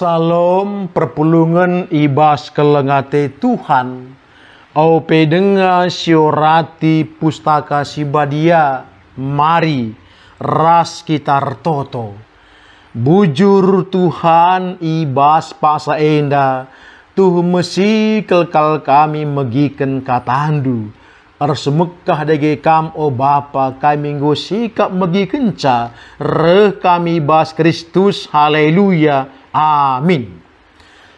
Salam perpulungan ibas kelengate Tuhan. Au pedenga siorati pustaka sibadia mari ras kitar toto. Bujur Tuhan ibas pasa enda tuh mesi kelkal kami megiken katandu. Arsemekah dege kam o Bapa kami go sikap megi kenca reh kami bas Kristus haleluya Amin.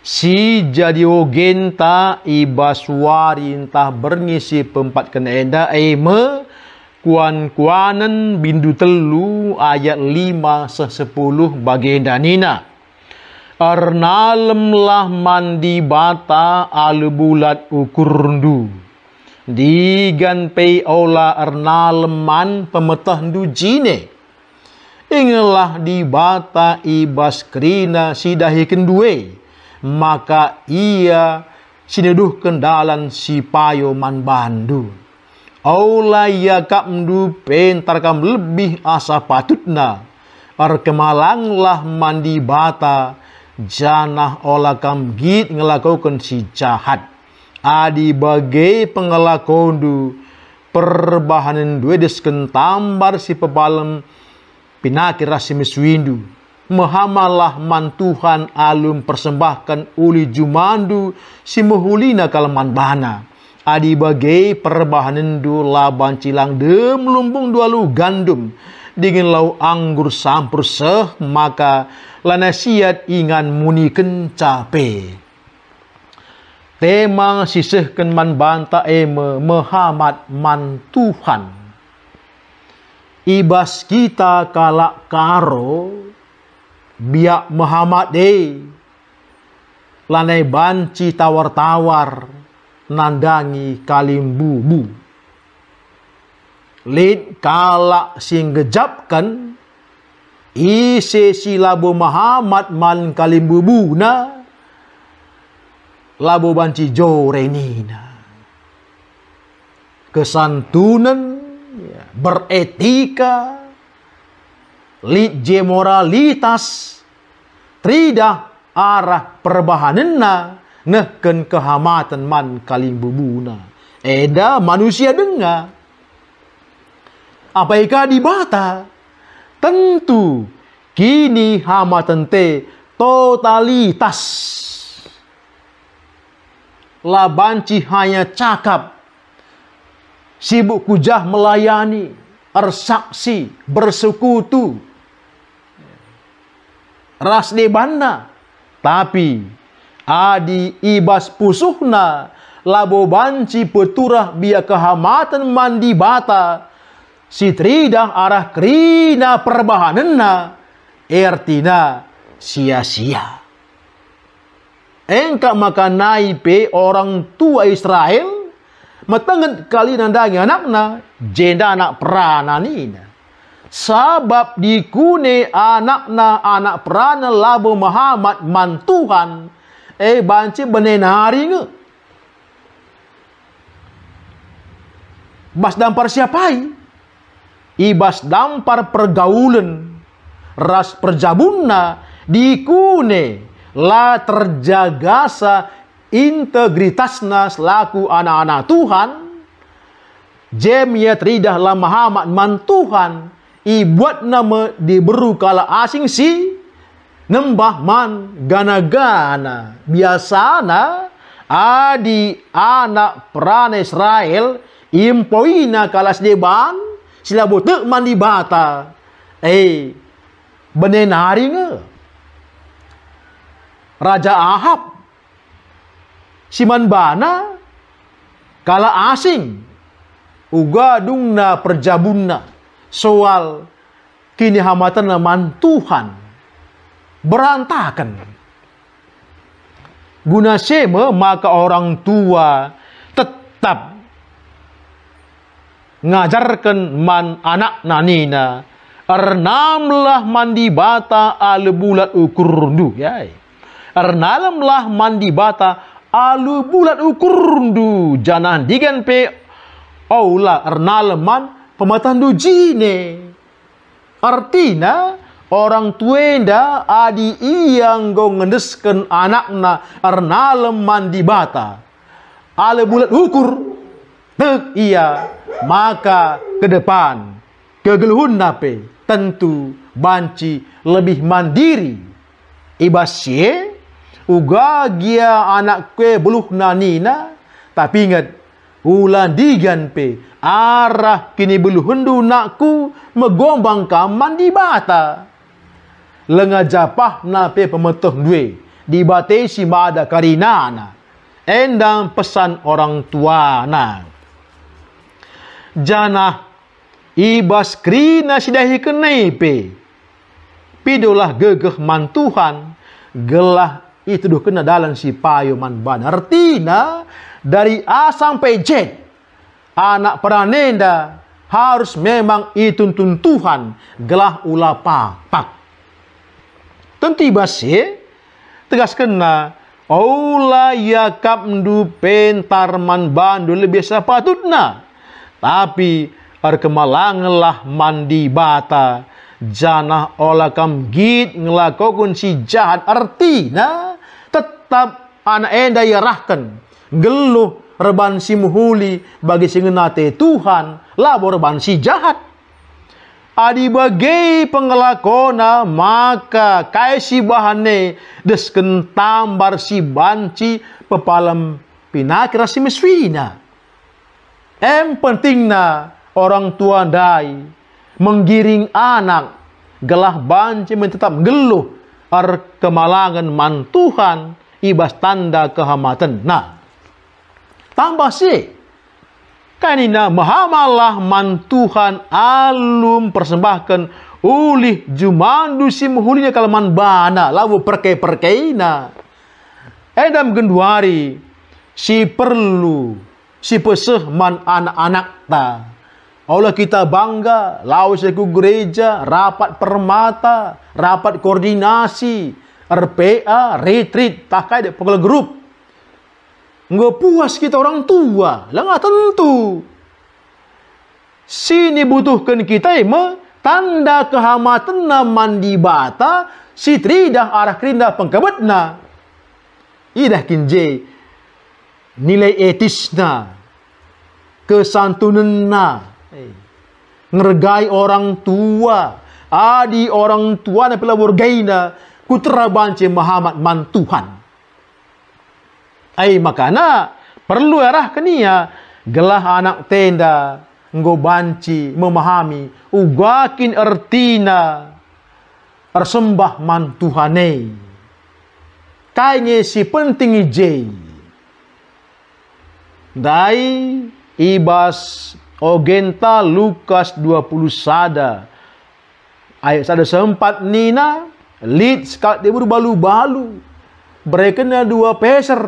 Si jadi ogenta ibaswarintah bernisi pempat kena enda eme kuan-kuanan bindu telu ayat lima sesepuluh bagenda nina. lah mandi bata alu bulat ukurndu. Digan pei ola arnaleman pemetah ndu jine ingelah di bata ibas krina sidahi kendue, maka ia sineduh kendalan si payo man bandu. Aula ya kamdu pentarkam lebih asa patutna, arkemalanglah mandi bata, janah olah kam git ngelakukan si jahat. Adi bagai pengelakondu, perbahanan duedes kentambar si pebalem, pinakirasi miswindu. Mahamalah mantuhan alum persembahkan uli jumandu si muhulina kalman bana. Adi bagai perbahanendu laban cilang dem lumbung dua lu gandum. Dingin lau anggur sampur seh maka lanasiat ingan muni kencape. Temang sisihkan man banta eme Muhammad Mantuhan. Tuhan ibas kita kalak karo biak Muhammad de lanai banci tawar-tawar nandangi kalimbubu lid kalak sing gejapkan isi silabu Muhammad man kalimbubu na labu banci jorenina kesantunan beretika, lije moralitas, trida arah perbahanenna, neken kehamatan man kaling bubuna. Eda manusia denga. Apaika dibata? Tentu kini hamatan te totalitas. Labanci hanya cakap Sibuk kujah melayani, ersaksi, bersekutu. Rasni banda. Tapi, adi ibas pusuhna, labo banci peturah biak kehamatan mandi bata. Sitridah arah krina perbahanenna, ertina sia-sia. Engka makan pe orang tua Israel matangan kali nandangi anakna jenda anak perananina sabab dikune anakna anak perana labu Muhammad mantuhan eh banci benenari nge bas dampar siapai ibas dampar pergaulan ras perjabunna dikune la terjagasa integritasnya selaku anak-anak Tuhan, jemiat ridah lama man Tuhan, ibuat nama diberu kala asing si, nembah man gana-gana. Biasana, adi anak peran Israel, impoina kalas deban, sila botek man dibata, bata. Eh, benenari nge. Raja Ahab bana, kala asing uga dungna perjabunna soal kini hamatan Tuhan berantakan guna sema maka orang tua tetap ngajarkan man anak nanina ernamlah mandi bata ale bulat ukurdu ya ernamlah mandi bata alu bulat ukurndu janan digan pe aula ernaleman pematan du jine artina orang tuenda adi iyang go ngendesken anakna ernaleman di bata ale bulat ukur tek iya maka ke depan kegeluhun nape tentu banci lebih mandiri ibasye ugagia anak kue nani na, tapi ingat ulandigan pe arah kini beluh hendu nakku megombang kaman di bata lenga japah na pe pemetuh due dibatasi mada karina karinana endang pesan orang tua na jana ibas krina sidahi kenai pe pidolah gegeh mantuhan gelah itu duh kena dalam si payo man ban. Artinya dari A sampai Z anak peranenda harus memang itu tuhan gelah ulah papak. Tentu basi tegas kena Aula yakap ndu pentarman bandu lebih sepatutna. Tapi perkemalanglah mandi bata janah olakam git ngelakokun si jahat artinya tetap anak enda yarahkan geluh reban si muhuli bagi singenate Tuhan labor reban si jahat adi bagai pengelakona maka kai si bahane desken tambar si banci pepalam pinakira si meswina em penting orang tua dai menggiring anak, gelah banci menetap geluh, ar kemalangan mantuhan, ibas tanda kehamatan. Nah, tambah sih, kanina nah, mahamalah mantuhan alum persembahkan ulih jumandu simhulinya kalaman bana lawu perkei perkeina edam eh, genduari si perlu si pesuh man anak-anak ta Allah kita bangga, Laos Eku Gereja, rapat permata, rapat koordinasi, RPA, retreat, takai dek pegel grup. Nggak puas kita orang tua, lah nggak tentu. Sini butuhkan kita ima, eh, tanda kehamatan mandi bata, si tridah arah kerindah pengkebetna. Idah kinje, nilai kesantunan kesantunenna, Ngergai orang tua. Adi orang tua na pila wargayna. Kutra banci Muhammad mantuhan. Ay makana perlu arah kenia gelah anak tenda ngo banci memahami ugakin ertina arsembah mantuhane kainge si penting ije dai ibas Ogenta Lukas 20 sada. Ayat sada sempat Nina lid sekali dia berbalu-balu. Berekena dua peser.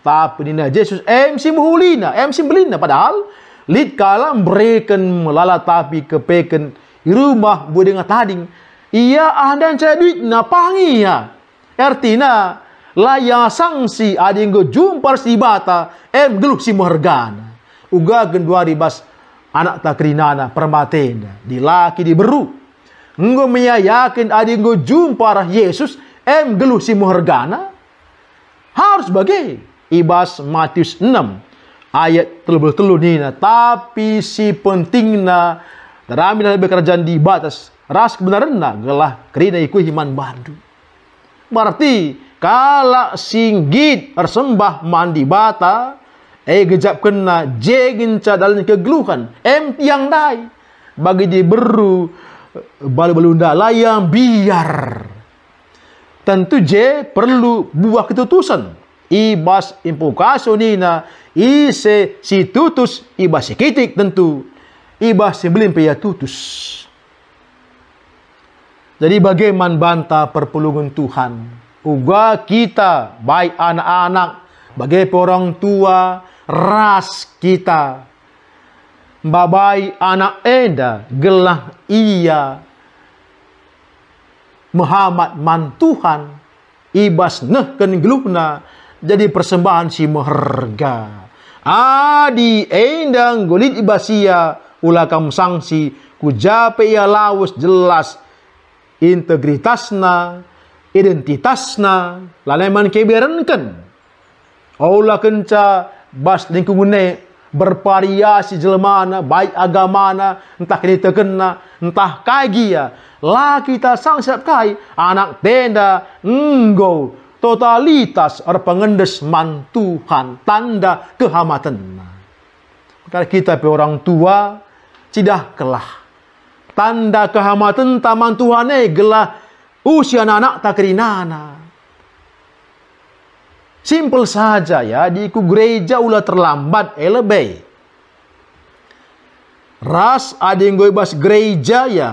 Tapi Nina Jesus MC muhulina, MC belina padahal lid kalam bereken melala tapi kepeken rumah buat dengan tading. Ia ada ah, ceduit duit na pangi ya. Artinya layang sanksi ada yang jumpa si bata em geluk si muhargana. Uga gen ribas anak tak di laki di beru ngo meyakin adi ngo jumpa rah Yesus em geluh si muhergana harus bagai ibas Matius 6 ayat telur telur nina tapi si pentingna terami dari kerjaan di batas ras kebenaran gelah kerina iku himan bandu berarti kala singgit bersembah mandi bata e gejap kena J jegin dalam kegeluhan M tiang dai bagi dia beru balu belunda layang biar tentu J perlu buah ketutusan ibas impukaso nina ise si tutus ibas kitik tentu ibas sebelum pia tutus jadi bagaimana bantah perpulungan Tuhan uga kita baik anak-anak bagai orang tua ras kita. Babai anak Eda gelah ia Muhammad mantuhan ibas nehken geluhna jadi persembahan si meherga. Adi endang golit ibasia ulakam sanksi kujape ia lawas jelas integritasna identitasna laleman keberenken. Allah kenca bas lingkungan bervariasi jelemana baik agamana entah kini terkena entah kai kagia lah kita sang siap kai anak tenda enggo totalitas or pengendes mantuhan tanda kehamatan karena kita pe orang tua cidah kelah tanda kehamatan taman Tuhan e gelah usia anak tak kerinana Simple saja ya, diiku gereja ulah terlambat elebay. Eh, Ras ada yang gue bahas gereja ya.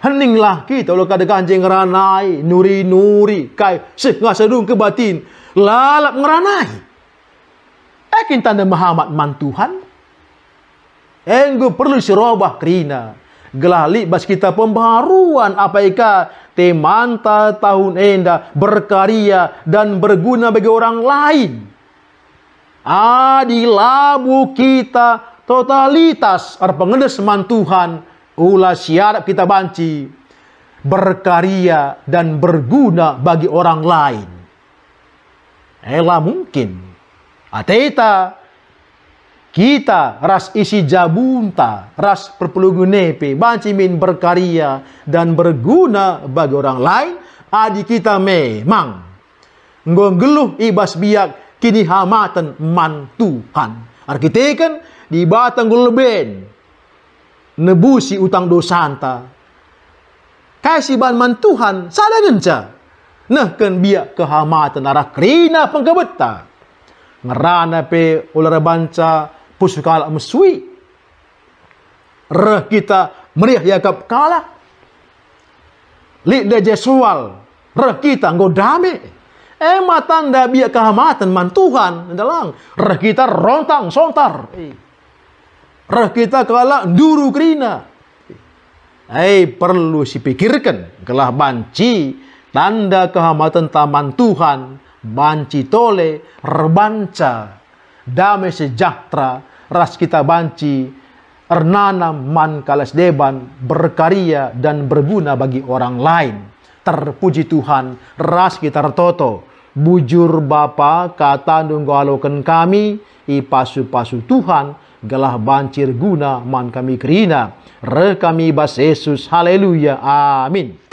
hening kita ulah kada kanjeng ngeranai nuri-nuri, kai sik ngasadung ke batin, lalap ngeranai. Ekin tanda Muhammad mantuhan. Enggu perlu sirobah kerina gelali bas kita pembaruan apa ika temanta tahun enda berkarya dan berguna bagi orang lain. Adilabu kita totalitas arpengendes mantuhan ulah siarap kita banci berkarya dan berguna bagi orang lain. Ela mungkin. Ateta kita ras isi jabunta, ras perpelungunepe, bancimin berkarya dan berguna bagi orang lain. Adik kita memang nggeluh ibas biak kini hamatan mantuhan. Arkiteken di batang gulben nebusi utang dosanta. Kasih ban mantuhan salah nenca. Nah kan biak kehamatan arah kerina penggebetan Ngerana pe ular banca Pusu mesui, musui. Reh kita meriah yakap kala. Lidah jesual. Reh kita ngodame. Ema eh, tanda biak kehamatan man Tuhan. Dalang. Reh kita rontang sontar. Reh kita kala duru krina, Hei eh, perlu si pikirkan. Kelah banci. Tanda kehamatan taman Tuhan. Banci tole. Rebanca damai sejahtera ras kita banci, Ernanam man kalas deban, berkarya dan berguna bagi orang lain. Terpuji Tuhan, ras kita tertoto. Bujur Bapa kata nunggaloken kami, ipasu-pasu Tuhan, gelah bancir guna man kami kerina. Re kami bas Yesus, haleluya, amin.